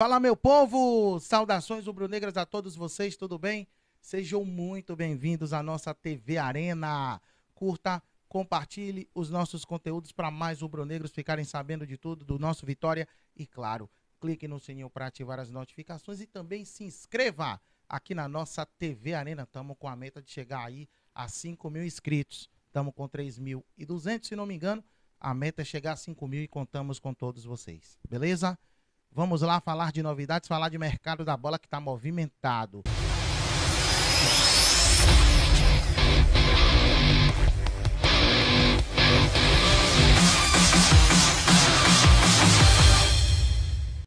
Fala, meu povo! Saudações rubro-negras a todos vocês, tudo bem? Sejam muito bem-vindos à nossa TV Arena. Curta, compartilhe os nossos conteúdos para mais rubro-negros ficarem sabendo de tudo do nosso Vitória. E, claro, clique no sininho para ativar as notificações e também se inscreva aqui na nossa TV Arena. Estamos com a meta de chegar aí a 5 mil inscritos. Estamos com 3.200, se não me engano. A meta é chegar a 5 mil e contamos com todos vocês, beleza? Vamos lá falar de novidades, falar de mercado da bola que está movimentado.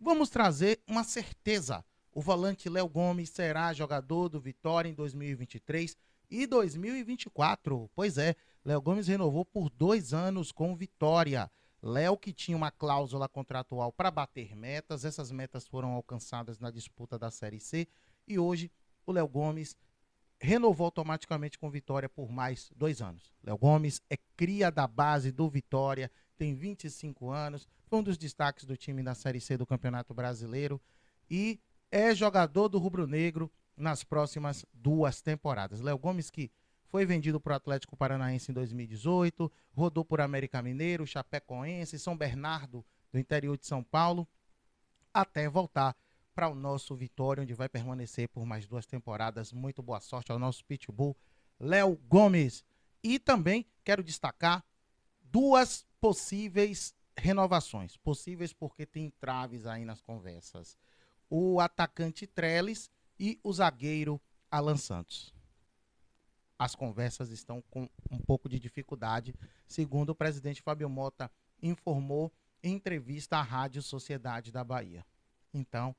Vamos trazer uma certeza. O volante Léo Gomes será jogador do Vitória em 2023 e 2024. Pois é, Léo Gomes renovou por dois anos com o Vitória. Léo, que tinha uma cláusula contratual para bater metas, essas metas foram alcançadas na disputa da Série C e hoje o Léo Gomes renovou automaticamente com Vitória por mais dois anos. Léo Gomes é cria da base do Vitória, tem 25 anos, foi um dos destaques do time na Série C do Campeonato Brasileiro e é jogador do Rubro Negro nas próximas duas temporadas. Léo Gomes que foi vendido para o Atlético Paranaense em 2018, rodou por América Mineiro, Chapecoense, São Bernardo, do interior de São Paulo, até voltar para o nosso Vitória, onde vai permanecer por mais duas temporadas. Muito boa sorte ao nosso pitbull, Léo Gomes. E também quero destacar duas possíveis renovações. Possíveis porque tem traves aí nas conversas. O atacante Trellis e o zagueiro Alan Santos as conversas estão com um pouco de dificuldade, segundo o presidente Fábio Mota informou em entrevista à Rádio Sociedade da Bahia. Então,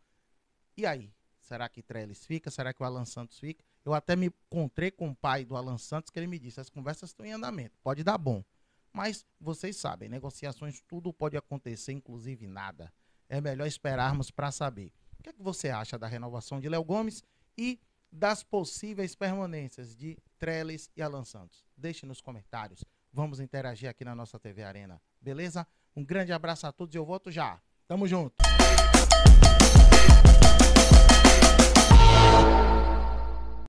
e aí? Será que Trellis fica? Será que o Alan Santos fica? Eu até me encontrei com o pai do Alan Santos, que ele me disse: as conversas estão em andamento, pode dar bom. Mas vocês sabem, negociações, tudo pode acontecer, inclusive nada. É melhor esperarmos para saber. O que, é que você acha da renovação de Léo Gomes e das possíveis permanências de Trellis e Alan Santos? Deixe nos comentários. Vamos interagir aqui na nossa TV Arena, beleza? Um grande abraço a todos e eu volto já. Tamo junto.